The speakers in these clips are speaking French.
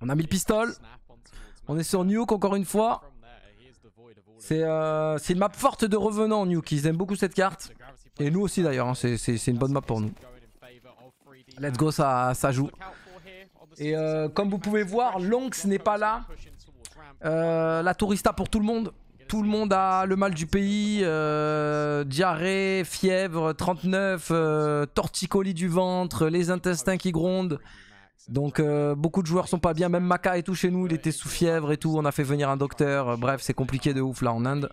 On a mis le pistol. On est sur Nuke encore une fois. Euh, c'est une map forte de revenants Nuke. Ils aiment beaucoup cette carte. Et nous aussi d'ailleurs. Hein. C'est une bonne map pour nous. Let's go, ça, ça joue. Et euh, comme vous pouvez voir, Longs n'est pas là. Euh, la tourista pour tout le monde. Tout le monde a le mal du pays, diarrhée, fièvre, 39, torticolis du ventre, les intestins qui grondent. Donc euh, beaucoup de joueurs sont pas bien, même Maka et tout chez nous, il était sous fièvre et tout, on a fait venir un docteur, euh, bref c'est compliqué de ouf là en Inde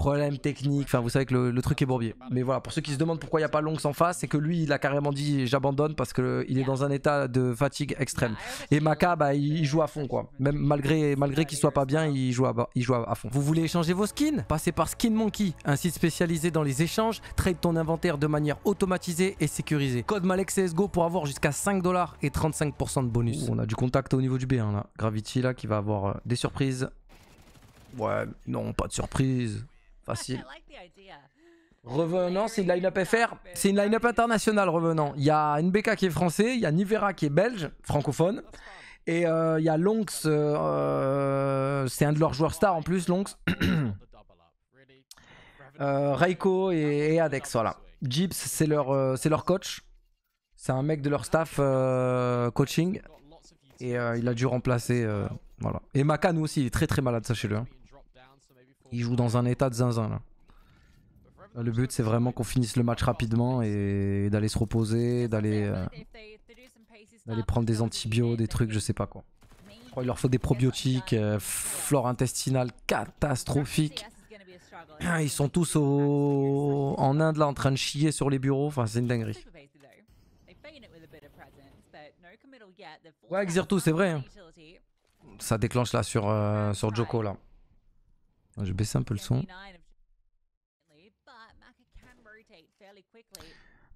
problème technique, enfin vous savez que le, truc est bourbier. Mais voilà, pour ceux qui se demandent pourquoi il n'y a pas Longs en face, c'est que lui il a carrément dit j'abandonne parce qu'il est dans un état de fatigue extrême. Et Maka, bah, il joue à fond quoi. Même malgré, malgré qu'il soit pas bien, il joue, à, il joue à fond. Vous voulez échanger vos skins Passez par Skin Monkey, un site spécialisé dans les échanges, trade ton inventaire de manière automatisée et sécurisée. Code Malek CSGO pour avoir jusqu'à 5 dollars et 35% de bonus. on a du contact au niveau du b hein, là. Gravity là qui va avoir euh, des surprises. Ouais, non, pas de surprise. Revenant, c'est une line-up FR. C'est une line-up internationale, Revenant. Il y a NBK qui est français, il y a Nivera qui est belge, francophone. Et euh, il y a Longs, euh, euh, c'est un de leurs joueurs stars en plus, Longs. Raiko et, Adex, voilà. Jips, c'est leur, leur coach. C'est un mec de leur staff coaching. Et il a dû remplacer. voilà. Et Maka, nous aussi, il est très très malade, sachez-le. Hein. Il joue dans un état de zinzin là. Le but c'est vraiment qu'on finisse le match rapidement et d'aller se reposer, d'aller euh, prendre des antibiotiques, des trucs, je sais pas quoi. Il leur faut des probiotiques, euh, flore intestinale catastrophique. Ils sont tous au... en Inde là en train de chier sur les bureaux, enfin c'est une dinguerie. Ouais, Xirtu, c'est vrai. Hein. Ça déclenche là sur, euh, sur Joko là. Je baisse un peu le son.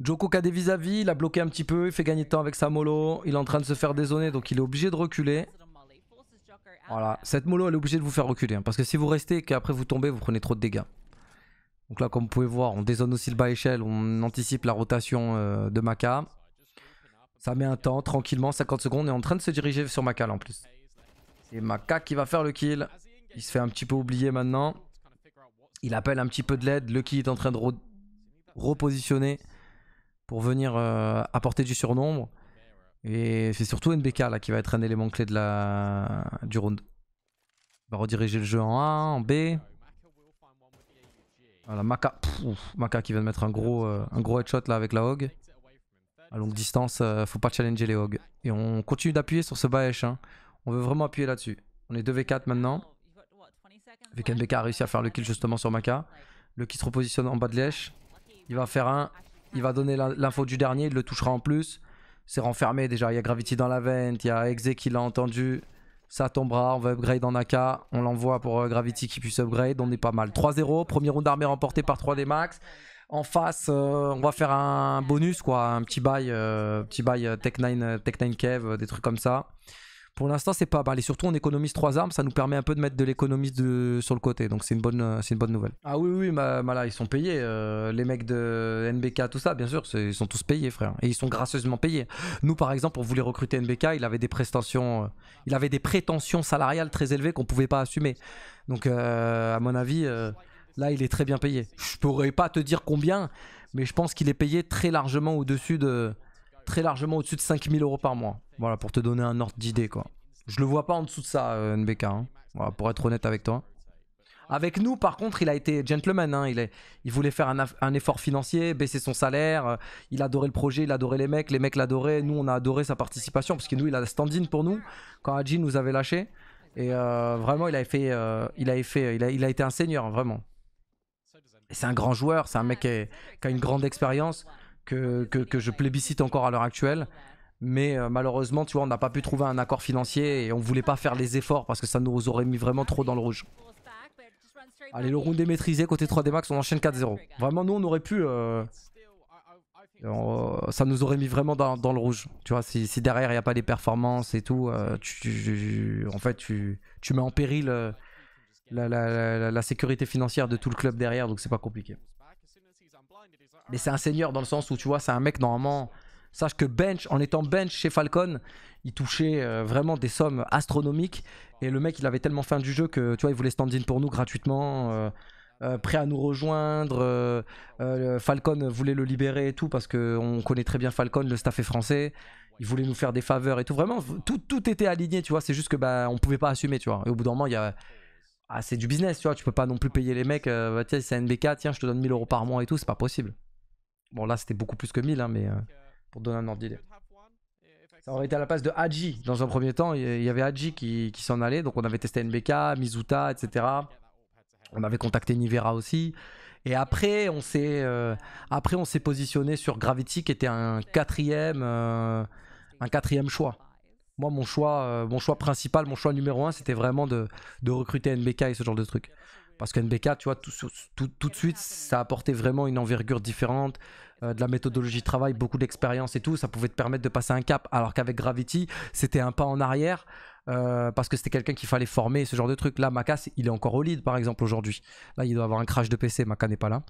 Joko a des vis-à-vis, il a bloqué un petit peu, il fait gagner de temps avec sa mollo, il est en train de se faire dézoner donc il est obligé de reculer. Voilà, cette mollo elle est obligée de vous faire reculer hein, parce que si vous restez et qu'après vous tombez vous prenez trop de dégâts. Donc là comme vous pouvez voir on dézone aussi le bas échelle, on anticipe la rotation euh, de Maka. Ça met un temps tranquillement, 50 secondes, on est en train de se diriger sur Maka là, en plus. C'est Maka qui va faire le kill. Il se fait un petit peu oublier maintenant. Il appelle un petit peu de l'aide. Lucky est en train de repositionner pour venir euh, apporter du surnombre. Et c'est surtout NBK là qui va être un élément clé de la... du round. Il va rediriger le jeu en A, en B. Voilà, Maka, Maka qui vient de mettre un gros, euh, un gros headshot là avec la Hog. À longue distance, ne euh, faut pas challenger les Hog. Et on continue d'appuyer sur ce Baesh. Hein. On veut vraiment appuyer là-dessus. On est 2v4 maintenant. VKNBK a réussi à faire le kill justement sur Maka. Le qui se repositionne en bas de lèche. Il va faire un. Il va donner l'info du dernier. Il le touchera en plus. C'est renfermé déjà. Il y a Gravity dans la vente. Il y a Exe qui l'a entendu. Ça tombera. On va upgrade en AK. On l'envoie pour euh, Gravity qui puisse upgrade. On est pas mal. 3-0. Premier round d'armée remporté par 3D Max. En face, euh, on va faire un bonus, quoi. Un petit bail. Euh, petit Tech9 Tech Des trucs comme ça. Pour l'instant, c'est pas mal. Et surtout, on économise trois armes. Ça nous permet un peu de mettre de l'économiste sur le côté. Donc, c'est une, bonne, euh, c'est une bonne nouvelle. Ah oui, oui, ils sont payés. Euh, les mecs de NBK, tout ça, bien sûr. Ils sont tous payés, frère. Et ils sont gracieusement payés. Nous, par exemple, on voulait recruter NBK. Il avait des prestations, euh, il avait des prétentions salariales très élevées qu'on pouvait pas assumer. Donc, à mon avis, là, il est très bien payé. Je pourrais pas te dire combien, mais je pense qu'il est payé très largement au-dessus de très largement au-dessus de 5000 euros par mois. Voilà, pour te donner un ordre d'idée, quoi. Je le vois pas en dessous de ça, euh, NBK, hein. pour être honnête avec toi. Avec nous, par contre, il a été gentleman. Hein. Il, est, il, voulait faire un, effort financier, baisser son salaire. Euh, il adorait le projet, il adorait les mecs, les mecs l'adoraient. Nous, on a adoré sa participation parce que nous, il a stand-in pour nous quand Haji nous avait lâché. Et euh, vraiment, il avait fait, il avait fait, il a, été un seigneur, vraiment. C'est un grand joueur, c'est un mec qui a une grande expérience que, que, je plébiscite encore à l'heure actuelle. Mais euh, malheureusement, tu vois, on n'a pas pu trouver un accord financier et on voulait pas faire les efforts parce que ça nous aurait mis vraiment trop dans le rouge. Allez, le round est maîtrisé, côté 3D Max, on enchaîne 4-0. Vraiment, nous, on aurait pu... Euh, ça nous aurait mis vraiment dans, dans le rouge. Tu vois, si, si derrière, il n'y a pas les performances et tout, euh, tu, en fait, tu, tu mets en péril la, la, la sécurité financière de tout le club derrière, donc c'est pas compliqué mais c'est un seigneur dans le sens où tu vois, c'est un mec normalement. Sache que bench, en étant bench chez Falcon, il touchait euh, vraiment des sommes astronomiques. Et le mec, il avait tellement faim du jeu que tu vois, il voulait stand-in pour nous gratuitement. Euh, euh, prêt à nous rejoindre, Falcon voulait le libérer et tout parce qu'on connaît très bien Falcon, le staff est français, il voulait nous faire des faveurs et tout, vraiment tout, tout était aligné, tu vois, c'est juste que bah, on pouvait pas assumer, tu vois, et au bout d'un moment il y a, ah, c'est du business, tu vois, tu peux pas non plus payer les mecs, bah, tiens, c'est NBK, tiens, je te donne 1000 euros par mois et tout, c'est pas possible. Bon, là, c'était beaucoup plus que 1000, hein, mais euh, pour donner un ordre d'idée. Ça aurait été à la place de Haji. Dans un premier temps, il y avait Haji qui, s'en allait. Donc, on avait testé NBK, Mizuta, etc. On avait contacté Nivera aussi. Et euh, après, on s'est positionné sur Gravity, qui était un quatrième euh, un quatrième choix. Moi, mon choix, mon choix principal, mon choix numéro un, c'était vraiment de, de recruter NBK et ce genre de trucs. Parce NBK, tu vois, tout, de suite, ça apportait vraiment une envergure différente, euh, de la méthodologie de travail, beaucoup d'expérience et tout. Ça pouvait te permettre de passer un cap. Alors qu'avec Gravity, c'était un pas en arrière. Euh, parce que c'était quelqu'un qu'il fallait former, ce genre de truc. Là, Maca, il est encore au lead, par exemple, aujourd'hui. Là, il doit avoir un crash de PC, Maca n'est pas là.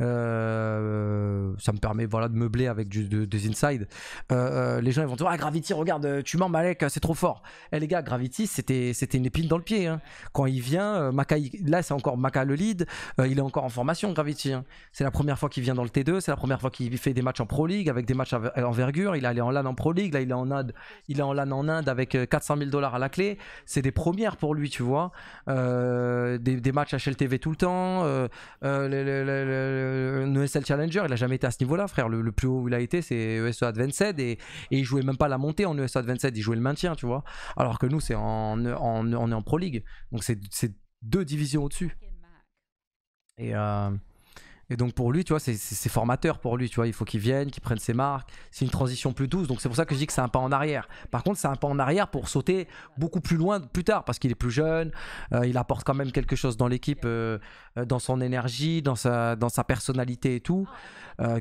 Euh, ça me permet voilà, de meubler avec des inside. Euh, les gens, ils vont dire, ah, Gravity, regarde, tu mens, Malek, c'est trop fort. Eh les gars, Gravity, c'était une épine dans le pied. Hein. Quand il vient, Maca, là, c'est encore Maca le lead, il est encore en formation, Gravity. Hein. C'est la première fois qu'il vient dans le T2, c'est la première fois qu'il fait des matchs en Pro League, avec des matchs à envergure, il est allé en LAN en Pro League, là, il est en, il en LAN en Inde avec 400 000 dollars la clé, c'est des premières pour lui, tu vois. Euh, des, des, matchs HLTV tout le temps. Euh, euh le, Challenger, il a jamais été à ce niveau-là, frère. Le, plus haut où il a été, c'est ESO Advanced et, et il jouait même pas la montée en ESO Advanced, il jouait le maintien, tu vois. Alors que nous, c'est en, on est en Pro League. Donc c'est deux divisions au-dessus. Et. Euh, et donc pour lui, tu vois, c'est formateur pour lui, tu vois, il faut qu'il vienne, qu'il prenne ses marques, c'est une transition plus douce, donc c'est pour ça que je dis que c'est un pas en arrière. Par contre, c'est un pas en arrière pour sauter beaucoup plus loin plus tard, parce qu'il est plus jeune, euh, il apporte quand même quelque chose dans l'équipe, euh, euh, dans son énergie, dans sa, dans sa personnalité et tout,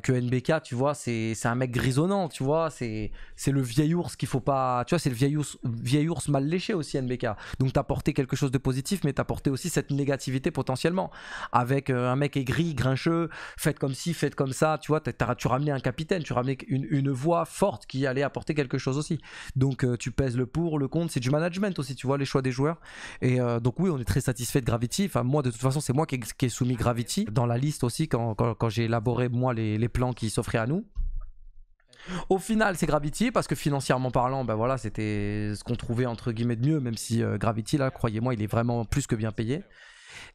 que NBK, tu vois, c'est un mec grisonnant, tu vois, c'est le vieil ours qu'il faut pas, tu vois, c'est le vieil ours, vieil ours mal léché aussi, NBK. Donc t'as porté quelque chose de positif, mais t'as porté aussi cette négativité potentiellement, avec un mec aigri, grincheux, faites comme si, faites comme ça, tu vois, tu ramenais un capitaine, tu ramenais une, voix forte qui allait apporter quelque chose aussi. Donc euh, tu pèses le pour, le contre, c'est du management aussi, tu vois, les choix des joueurs. Et euh, donc oui, on est très satisfait de Gravity. Enfin, moi, de toute façon, c'est moi qui ai, soumis Gravity dans la liste aussi quand, j'ai élaboré, moi, les, plans qui s'offraient à nous. Au final, c'est Gravity parce que financièrement parlant, ben voilà, c'était ce qu'on trouvait entre guillemets de mieux, même si euh, Gravity, là, croyez-moi, il est vraiment plus que bien payé.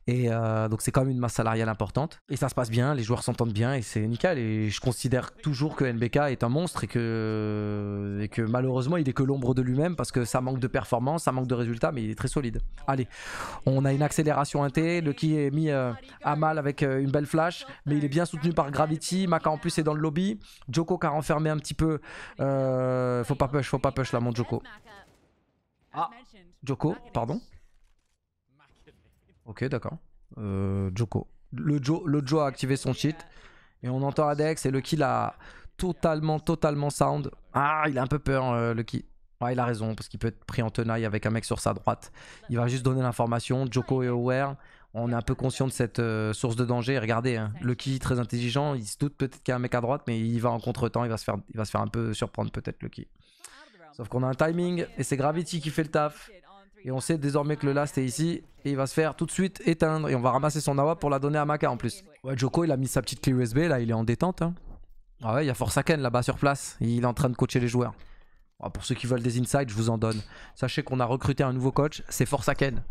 Et euh, donc c'est quand même une masse salariale importante. Et ça se passe bien, les joueurs s'entendent bien et c'est nickel. Et je considère toujours que NBK est un monstre et que, et que malheureusement il est que l'ombre de lui-même parce que ça manque de performance, ça manque de résultats, mais il est très solide. Allez, on a une accélération 1T, le qui est mis euh, à mal avec euh, une belle flash, mais il est bien soutenu par Gravity. Maka en plus est dans le lobby. Joko qui a renfermé un petit peu. faut pas push, faut pas push là mon Joko. Ah, Joko, pardon. Ok, d'accord. Euh, Joko. Le, jo, le Joe a activé son cheat. Et on entend Adex et le kill a totalement, totalement sound. Ah, il a un peu peur, euh, le Ouais, il a raison, parce qu'il peut être pris en tenaille avec un mec sur sa droite. Il va juste donner l'information. Joko est aware. On est un peu conscient de cette euh, source de danger. Regardez, hein, le kill très intelligent. Il se doute peut-être qu'il y a un mec à droite, mais il va en contre-temps. Il, va se faire, il va se faire un peu surprendre, peut-être, le kill. Sauf qu'on a un timing et c'est Gravity qui fait le taf. Et on sait désormais que le last est ici. Et il va se faire tout de suite éteindre. Et on va ramasser son awa pour la donner à Maka en plus. Ouais, Joko, il a mis sa petite clé USB. Là, il est en détente. Hein. Ah ouais, il y a Aken là-bas sur place. Il est en train de coacher les joueurs. Ah, pour ceux qui veulent des insights, je vous en donne. Sachez qu'on a recruté un nouveau coach. C'est Force Aken.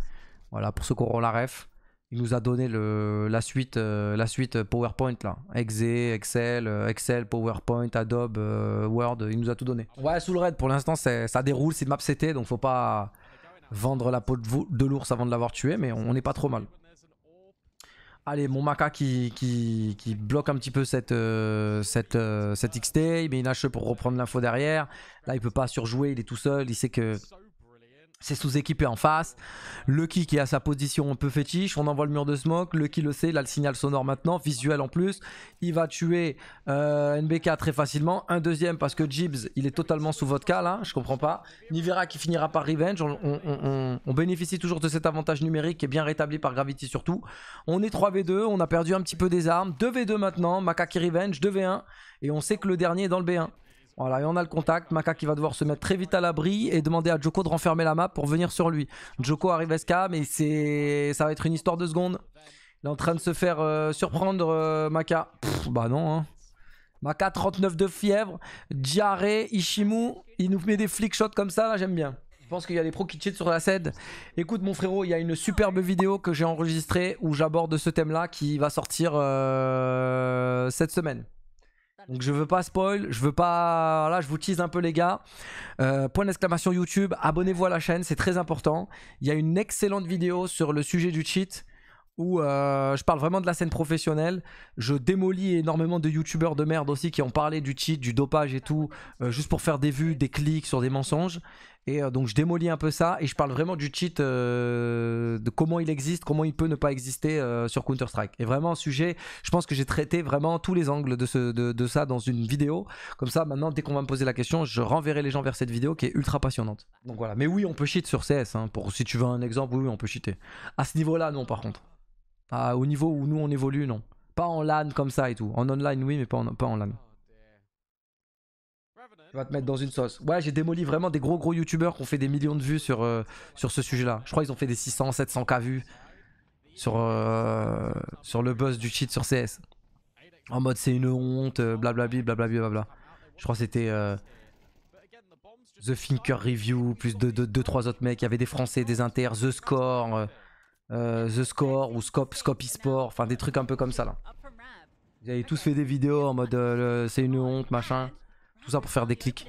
Voilà, pour ceux qui auront la ref. Il nous a donné la, suite, euh, la suite euh, PowerPoint là. Exe, Excel, euh, Excel, PowerPoint, Adobe, Word. Il nous a tout donné. Ouais, sous le raid, pour l'instant, ça déroule. C'est une map CT, donc faut pas vendre la peau de l'ours avant de l'avoir tué, mais on n'est pas trop mal. Allez, mon Maka qui, qui, bloque un petit peu cette, euh, cette, euh, cette XT. Il met une pour reprendre l'info derrière. Là, il peut pas surjouer, il est tout seul. Il sait que c'est sous-équipé en face. Lucky qui est à sa position un peu fétiche, on envoie le mur de smoke, Lucky le sait, Là le signal sonore maintenant, visuel en plus. Il va tuer euh, NBK très facilement. Un deuxième parce que Jibs, il est totalement sous vodka là, je comprends pas. Nivera qui finira par revenge, on, on, bénéficie toujours de cet avantage numérique qui est bien rétabli par Gravity surtout. On est 3v2, on a perdu un petit peu des armes, 2v2 maintenant, qui revenge, 2v1, et on sait que le dernier est dans le B1. Voilà, et on a le contact. Maka qui va devoir se mettre très vite à l'abri et demander à Joko de renfermer la map pour venir sur lui. Joko arrive SK, mais c'est... ça va être une histoire de secondes. Il est en train de se faire euh, surprendre, euh, Maka. bah non, hein. Maka 39 de fièvre. Diarrhée, Ishimu. Il nous met des flickshots comme ça, là, j'aime bien. Je pense qu'il y a des pros qui cheatent sur la scène. Écoute, mon frérot, il y a une superbe vidéo que j'ai enregistrée où j'aborde ce thème-là qui va sortir euh, cette semaine. Donc je veux pas spoil, je veux pas... Là, je vous tease un peu les gars. Euh, point d'exclamation YouTube, abonnez-vous à la chaîne, c'est très important. Il y a une excellente vidéo sur le sujet du cheat où euh, je parle vraiment de la scène professionnelle. Je démolis énormément de youtubeurs de merde aussi qui ont parlé du cheat, du dopage et tout, euh, juste pour faire des vues, des clics sur des mensonges. Et euh, donc je démolis un peu ça et je parle vraiment du cheat, euh, de comment il existe, comment il peut ne pas exister euh, sur Counter-Strike. Et vraiment un sujet, je pense que j'ai traité vraiment tous les angles de, ça dans une vidéo. Comme ça, maintenant, dès qu'on va me poser la question, je renverrai les gens vers cette vidéo qui est ultra passionnante. Donc voilà, mais oui, on peut cheat sur CS. Hein, pour, si tu veux un exemple, oui, on peut cheater. À ce niveau-là, non, par contre. Ah, au niveau où nous, on évolue, non. Pas en LAN comme ça et tout. En online, oui, mais pas pas en LAN. Tu va te mettre dans une sauce. Ouais, j'ai démoli vraiment des gros gros youtubeurs qui ont fait des millions de vues sur, euh, sur ce sujet-là. Je crois qu'ils ont fait des 600, 700k vues sur, euh, sur le buzz du cheat sur CS. En mode c'est une honte, euh, blablabla, blablabla, blabla. Je crois que c'était The Thinker Review, plus 2-3 autres mecs. Il y avait des Français, des Inters, The Score, The Score ou Scope, Scope eSport, enfin des trucs un peu comme ça là. Ils avaient tous fait des vidéos en mode c'est une honte, machin. Tout ça pour faire des clics.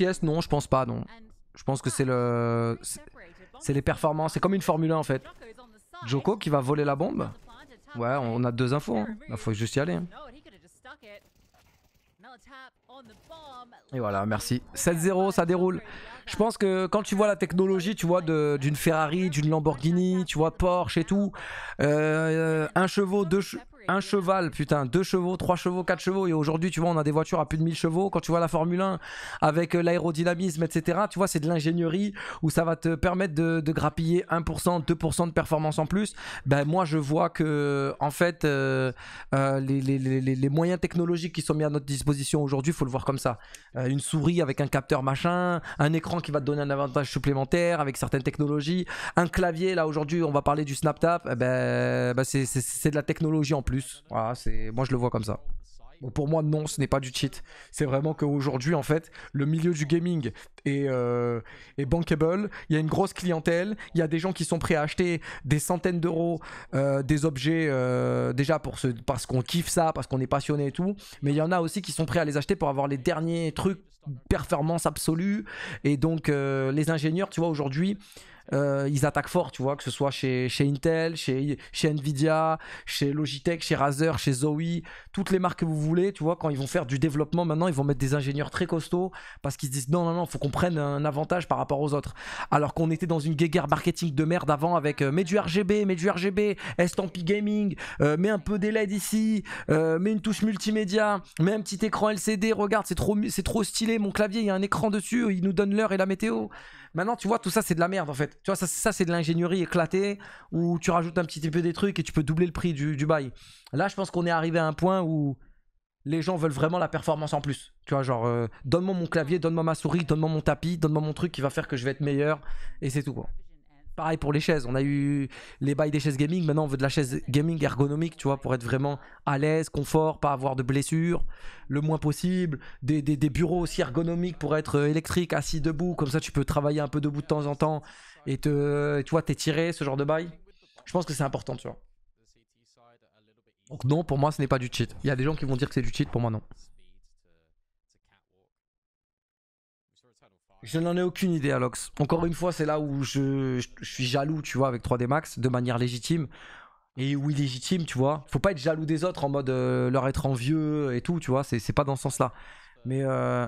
S non, je pense pas, non. Je pense que ah, c'est le... C'est les performances, c'est comme une Formule 1 en fait. Joko qui va voler la bombe Ouais, on a deux infos, il hein. faut juste y aller. Hein. Et voilà, merci. 7-0, ça déroule. Je pense que quand tu vois la technologie, tu vois, d'une Ferrari, d'une Lamborghini, tu vois Porsche et tout, euh, un chevaux, deux, chevaux un cheval, putain, deux chevaux, trois chevaux, quatre chevaux. Et aujourd'hui, tu vois, on a des voitures à plus de 1000 chevaux. Quand tu vois la Formule 1 avec euh, l'aérodynamisme, etc., tu vois, c'est de l'ingénierie où ça va te permettre de, grappiller 1%, 2% de performance en plus. Ben, moi, je vois que, en fait, euh, euh, les, moyens technologiques qui sont mis à notre disposition aujourd'hui, faut le voir comme ça. une souris avec un capteur machin, un écran qui va te donner un avantage supplémentaire avec certaines technologies, un clavier, là, aujourd'hui, on va parler du snap tap eh ben, ben c'est de la technologie en plus c'est moi je le vois comme ça. pour moi, non, ce n'est pas du cheat. C'est vraiment qu'aujourd'hui, en fait, le milieu du gaming euh, est, bankable. Il y a une grosse clientèle. Il y a des gens qui sont prêts à acheter des centaines d'euros euh, des objets, euh, déjà pour parce qu'on kiffe ça, parce qu'on est passionné et tout. Mais il y en a aussi qui sont prêts à les acheter pour avoir les derniers trucs, performance absolue. Et donc, les ingénieurs, tu vois, aujourd'hui, euh, ils attaquent fort, tu vois, que ce soit chez, Intel, chez, chez Nvidia, chez Logitech, chez Razer, chez Zoe, toutes les marques que vous voulez, tu vois, quand ils vont faire du développement maintenant, ils vont mettre des ingénieurs très costauds parce qu'ils se disent non, non, non, faut qu'on prenne un avantage par rapport aux autres. Alors qu'on était dans une guéguerre marketing de merde avant avec euh, mets du RGB, mets du RGB, estampi gaming, euh, mets un peu des LED ici, mets une touche multimédia, mets un petit écran LCD, regarde, c'est trop, c'est trop stylé, mon clavier, il y a un écran dessus, il nous donne l'heure et la météo. Maintenant, tu vois, tout ça, c'est de la merde en fait. Tu vois, ça, c'est de l'ingénierie éclatée où tu rajoutes un petit peu des trucs et tu peux doubler le prix du, bail. Là, je pense qu'on est arrivé à un point où les gens veulent vraiment la performance en plus. Tu vois, genre, euh, donne-moi mon clavier, donne-moi ma souris, donne-moi mon tapis, donne-moi mon truc qui va faire que je vais être meilleur et c'est tout quoi. Pareil pour les chaises, on a eu les bails des chaises gaming, maintenant on veut de la chaise gaming ergonomique, tu vois, pour être vraiment à l'aise, confort, pas avoir de blessures, le moins possible, des, bureaux aussi ergonomiques pour être euh, électrique, assis debout, comme ça tu peux travailler un peu debout de temps en temps et te, tu vois, t'étirer, ce genre de bail. Je pense que c'est important, tu vois. Donc non, pour moi ce n'est pas du cheat. Il y a des gens qui vont dire que c'est du cheat, pour moi non. Je n'en ai aucune idée, Alox. Encore une fois, c'est là où je, suis jaloux, tu vois, avec 3D Max, de manière légitime. Et oui, légitime, tu vois. Faut pas être jaloux des autres en mode euh, leur être envieux et tout, tu vois. C'est pas dans ce sens-là. Mais, euh,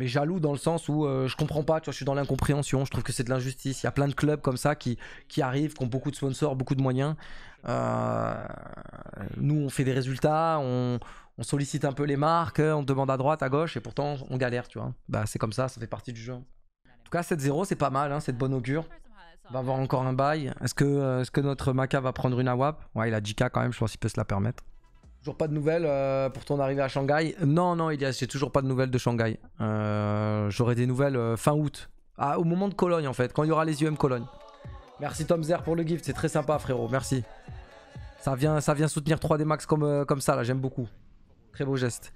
mais jaloux dans le sens où euh, je comprends pas, tu vois. Je suis dans l'incompréhension, je trouve que c'est de l'injustice. Il y a plein de clubs comme ça qui, qui arrivent, qui ont beaucoup de sponsors, beaucoup de moyens. nous, on fait des résultats, on, on sollicite un peu les marques, on demande à droite, à gauche, et pourtant on galère, tu vois. Bah, c'est comme ça, ça fait partie du jeu tout cas, 7-0, c'est pas mal, hein, c'est de augure. On va avoir encore un bail. Est-ce que, euh, est que, notre maca va prendre une AWAP Ouais, il a 10k quand même, je pense qu'il peut se la permettre. Toujours pas de nouvelles euh, pour ton arrivée à Shanghai Non, non, a, j'ai toujours pas de nouvelles de Shanghai. Euh, j'aurai des nouvelles fin août. Ah, au moment de Cologne en fait, quand il y aura les UM Cologne. Merci Tom Zer pour le gift, c'est très sympa frérot, merci. Ça vient, ça vient soutenir 3D Max comme, comme ça là, j'aime beaucoup. Très beau geste.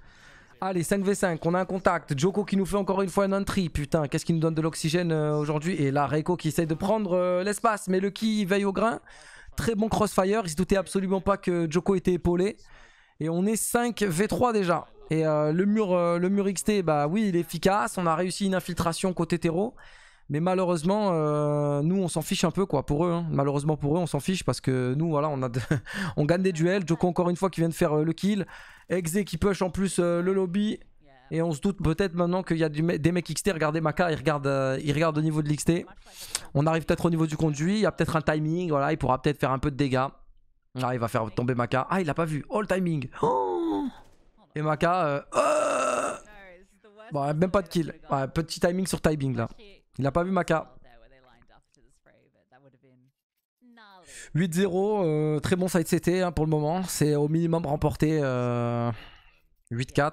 Allez, 5v5, on a un contact. Joko qui nous fait encore une fois une entry. Putain, qu'est-ce qui nous donne de l'oxygène euh, aujourd'hui Et là, Reiko qui essaye de prendre euh, l'espace, mais le qui veille au grain. Très bon crossfire, il se doutait absolument pas que Joko était épaulé. Et on est 5v3 déjà. Et euh, le, mur, le mur XT, bah oui, il est efficace. On a réussi une infiltration côté terreau. Mais malheureusement, euh, nous, on s'en fiche un peu, quoi, pour eux. Hein. Malheureusement pour eux, on s'en fiche parce que nous, voilà, on, a on gagne des duels. Joko, encore une fois, qui vient de faire euh, le kill. Exe qui push en plus euh, le lobby. Et on se doute peut-être maintenant qu'il y a des mecs XT. Regardez Maka, il regarde, il regarde au niveau de l'XT. On arrive peut-être au niveau du conduit. Il y a peut-être un timing. Voilà, il pourra peut-être faire un peu de dégâts. Ah, il va faire tomber Maka. Ah, il l'a pas vu. Oh, le timing. Oh et Maka. Oh bon, bah, même pas de kill. Ouais, petit timing sur timing là. Il n'a pas vu Maca. 8-0, euh, très bon side CT hein, pour le moment. C'est au minimum remporté 8-4. Euh,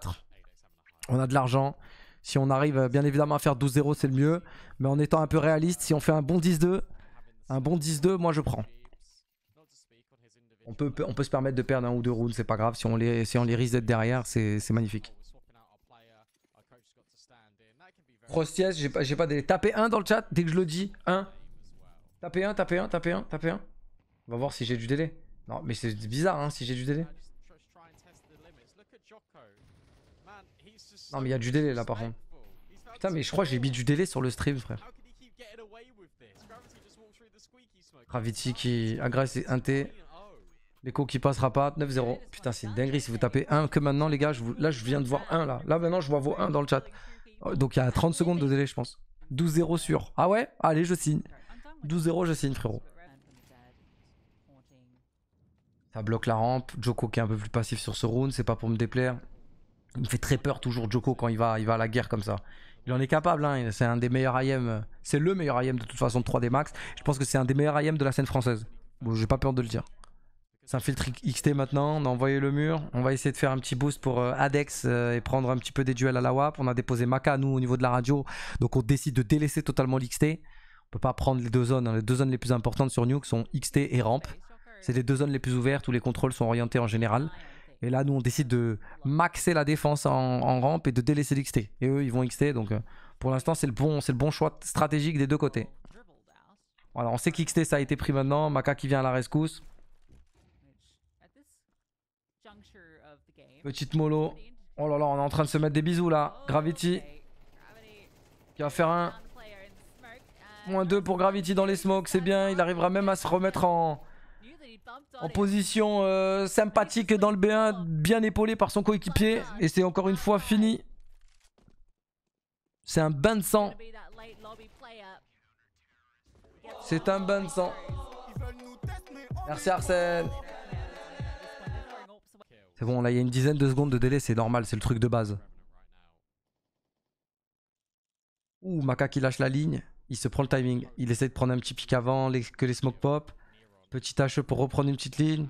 on a de l'argent. Si on arrive bien évidemment à faire 12-0, c'est le mieux. Mais en étant un peu réaliste, si on fait un bon 10-2, un bon 10-2, moi je prends. On peut, on peut se permettre de perdre un ou deux rounds, c'est pas grave. Si on les, si on les risque d'être derrière, c'est magnifique. Rostiès, j'ai pas, pas des... Tapez 1 dans le chat dès que je le dis. 1. Tapez 1, tapez 1, tapez 1, tapez On va voir si j'ai du délai. Non, mais c'est bizarre hein, si j'ai du délai. Non, mais il y a du délai là par contre. Putain, mais je crois que j'ai mis du délai sur le stream, frère. Gravity qui agresse 1 T. L'écho qui passera pas, 9-0. Putain, c'est une dinguerie. Si vous tapez 1 que maintenant, les gars, là, je viens de voir 1 là. Là, maintenant, je vois vos 1 dans le chat. Oh, donc il y a 30 secondes de délai, je pense. 12-0 sur. Ah ouais Allez, je signe. 12-0, je signe, frérot. Ça bloque la rampe. Joko qui est un peu plus passif sur ce round, c'est pas pour me déplaire. Il me fait très peur toujours Joko quand il va, il va à la guerre comme ça. Il en est capable, hein. c'est un des meilleurs IM. C'est le meilleur IM de toute façon de 3D Max. Je pense que c'est un des meilleurs IM de la scène française. Bon, j'ai pas peur de le dire. C'est un filtre XT maintenant, on a envoyé le mur. On va essayer de faire un petit boost pour euh, Adex euh, et prendre un petit peu des duels à la WAP. On a déposé Maka, nous, au niveau de la radio. Donc on décide de délaisser totalement l'XT. On peut pas prendre les deux zones. Hein. Les deux zones les plus importantes sur Nuke sont XT et Ramp. C'est les deux zones les plus ouvertes où les contrôles sont orientés en général. Et là, nous, on décide de maxer la défense en, en Ramp et de délaisser l'XT. Et eux, ils vont XT. Donc euh, pour l'instant, c'est le, bon, le bon choix stratégique des deux côtés. Voilà, on sait qu'XT, ça a été pris maintenant. Maka qui vient à la rescousse. Petite mollo. Oh là là, on est en train de se mettre des bisous là. Gravity. Qui va faire un. Moins 2 pour Gravity dans les smokes. C'est bien. Il arrivera même à se remettre en. En position euh, sympathique dans le B1, bien épaulé par son coéquipier. Et c'est encore une fois fini. C'est un bain de sang. C'est un bain de sang. Merci Arsène. C'est bon, là il y a une dizaine de secondes de délai, c'est normal, c'est le truc de base. Ouh, Maca qui lâche la ligne, il se prend le timing. Il essaie de prendre un petit pic avant que les smoke pop. Petit HE pour reprendre une petite ligne.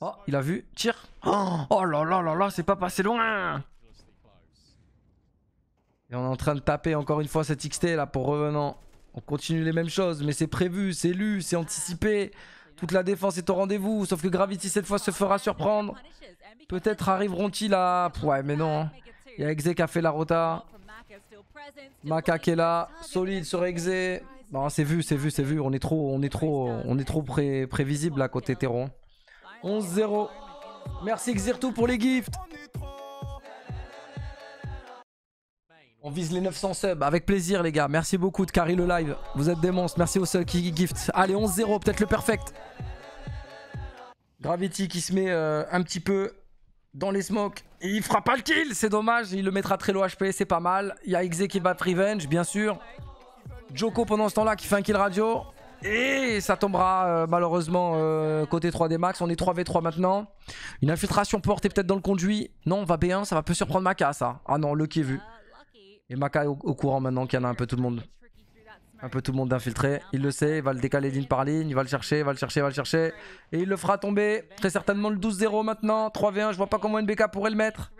Oh, il a vu, tire. Oh, oh là là là là, c'est pas passé loin. Et on est en train de taper encore une fois cette XT là pour revenant. On continue les mêmes choses, mais c'est prévu, c'est lu, c'est anticipé. Toute la défense est au rendez-vous, sauf que Gravity cette fois se fera surprendre. Peut-être arriveront-ils à... Ouais, mais non. Hein. Il y a Exe qui a fait la rota. Maka qui est là. Solide sur Exe. c'est vu, c'est vu, c'est vu. On est trop, on est trop, on est trop prévisible à côté Terron. 11-0. Merci Xirtu pour les gifts. On vise les 900 subs, avec plaisir les gars. Merci beaucoup de carry le live. Vous êtes des monstres. Merci au seul qui gift. Allez, 11-0, peut-être le perfect. Gravity qui se met euh, un petit peu dans les smokes. Et il fera pas le kill, c'est dommage. Il le mettra très low HP, c'est pas mal. Il y a XZ qui bat Revenge, bien sûr. Joko pendant ce temps-là qui fait un kill radio. Et ça tombera euh, malheureusement euh, côté 3D max. On est 3v3 maintenant. Une infiltration portée peut-être dans le conduit. Non, on va B1, ça va peu surprendre Maka ça. Ah non, le qui est vu. Et Maka est au, courant maintenant qu'il y en a un peu tout le monde. Un peu tout le monde infiltré. Il le sait, il va le décaler ligne par ligne, il va le chercher, il va le chercher, il va le chercher. Et il le fera tomber. Très certainement le 12-0 maintenant. 3v1, je vois pas comment NBK pourrait le mettre.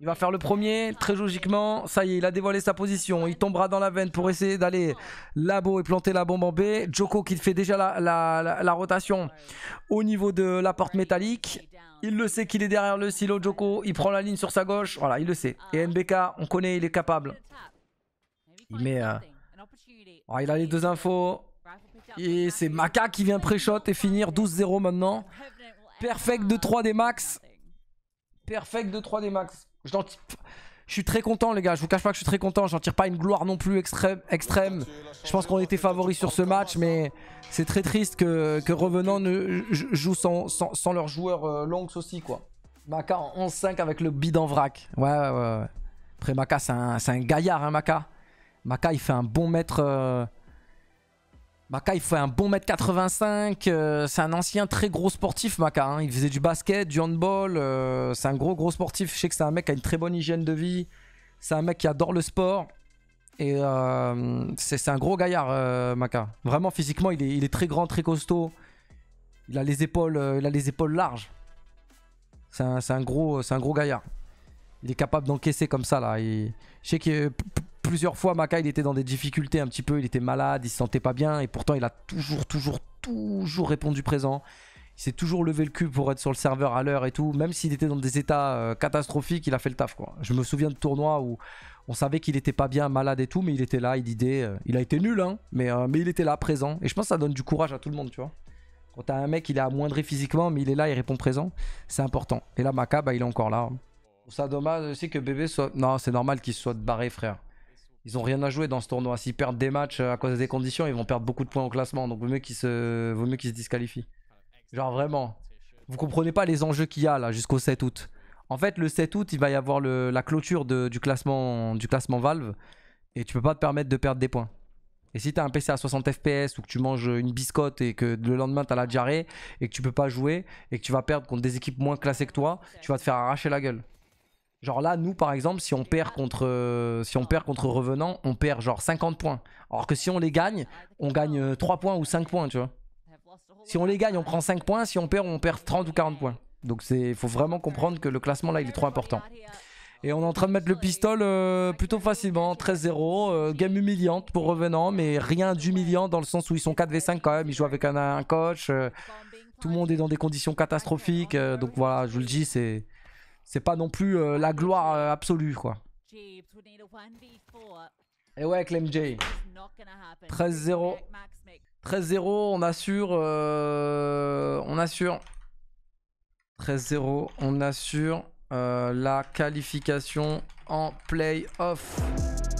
Il va faire le premier, très logiquement. Ça y est, il a dévoilé sa position. Il tombera dans la veine pour essayer d'aller là et planter la bombe en B. Joko qui fait déjà la, rotation au niveau de la porte métallique. Il le sait qu'il est derrière le silo Joko. Il prend la ligne sur sa gauche. Voilà, il le sait. Et NBK, on connaît, il est capable. Il met... Euh, il a les deux infos. Et c'est Maka qui vient pré-shot et finir 12-0 maintenant. Perfect de 3 des max. Perfect de 3 des max. Je, suis très content les gars, je vous cache pas que je suis très content, j'en tire pas une gloire non plus extrême. extrême. Je pense qu'on était favoris sur ce match, mais c'est très triste que, Revenant ne, joue sans, leur joueur euh, longs aussi quoi. Maka en 11-5 avec le bid en vrac. Ouais, ouais, ouais. Après Maka c'est un, gaillard hein Maka. Maka il fait un bon maître... Euh, Maka, il fait un bon mètre 85. Euh, c'est un ancien très gros sportif, Maka. Hein. Il faisait du basket, du handball. Euh, c'est un gros, gros sportif. Je sais que c'est un mec qui a une très bonne hygiène de vie. C'est un mec qui adore le sport. Et euh, c'est un gros gaillard, Maka. Vraiment, physiquement, il est, très grand, très costaud. Il a les épaules, il a les épaules larges. C'est un, gros, un gros gaillard. Il est capable d'encaisser comme ça, là. Je sais que plusieurs fois, Maka, il était dans des difficultés un petit peu, il était malade, il se sentait pas bien, et pourtant il a toujours, toujours, toujours répondu présent. Il s'est toujours levé le cul pour être sur le serveur à l'heure et tout, même s'il était dans des états euh, catastrophiques, il a fait le taf quoi. Je me souviens de tournois où on savait qu'il était pas bien, malade et tout, mais il était là, il d'idée. Euh, il a été nul hein, mais, euh, mais il était là, présent. Et je pense que ça donne du courage à tout le monde, tu vois. Quand t'as un mec, il est amoindré physiquement, mais il est là, il répond présent, c'est important. Et là, Maka, bah, il est encore là. Hein. Ça dommage aussi que bébé soit. Non, c'est normal qu'il soit barré, frère. Ils ont rien à jouer dans ce tournoi. S'ils perdent des matchs euh, à cause des conditions, ils vont perdre beaucoup de points au classement. Donc vaut mieux qu'ils se, vaut mieux se disqualifient. Genre vraiment. Vous comprenez pas les enjeux qu'il y a là jusqu'au 7 août. En fait, le 7 août, il va y avoir la clôture du, classement, du classement Valve. Et tu peux pas te permettre de perdre des points. Et si t'as un PC à 60 FPS ou que tu manges une biscotte et que le lendemain t'as la diarrhée et que tu peux pas jouer et que tu vas perdre contre des équipes moins classées que toi, tu vas te faire arracher la gueule. Genre là, nous par exemple, si on perd contre, euh, si on perd contre Revenant, on perd genre 50 points. Alors que si on les gagne, on gagne 3 euh, points ou 5 points, tu vois. Si on les gagne, on prend 5 points. Si on perd, on perd 30 ou 40 points. Donc il faut vraiment comprendre que le classement là, il est trop important. Et on est en train de mettre le pistol euh, plutôt facilement, 13-0. game humiliante pour Revenant, mais rien d'humiliant dans le sens où ils sont 4v5 quand même. Ils jouent avec un, coach. tout le monde est dans des conditions catastrophiques. donc voilà, je vous le dis, c'est... C'est pas non plus euh, la gloire euh, absolue, quoi. Et ouais, avec l'MJ. 13-0. 13-0, on assure. Euh, on assure. 13-0, on assure la qualification en play-off.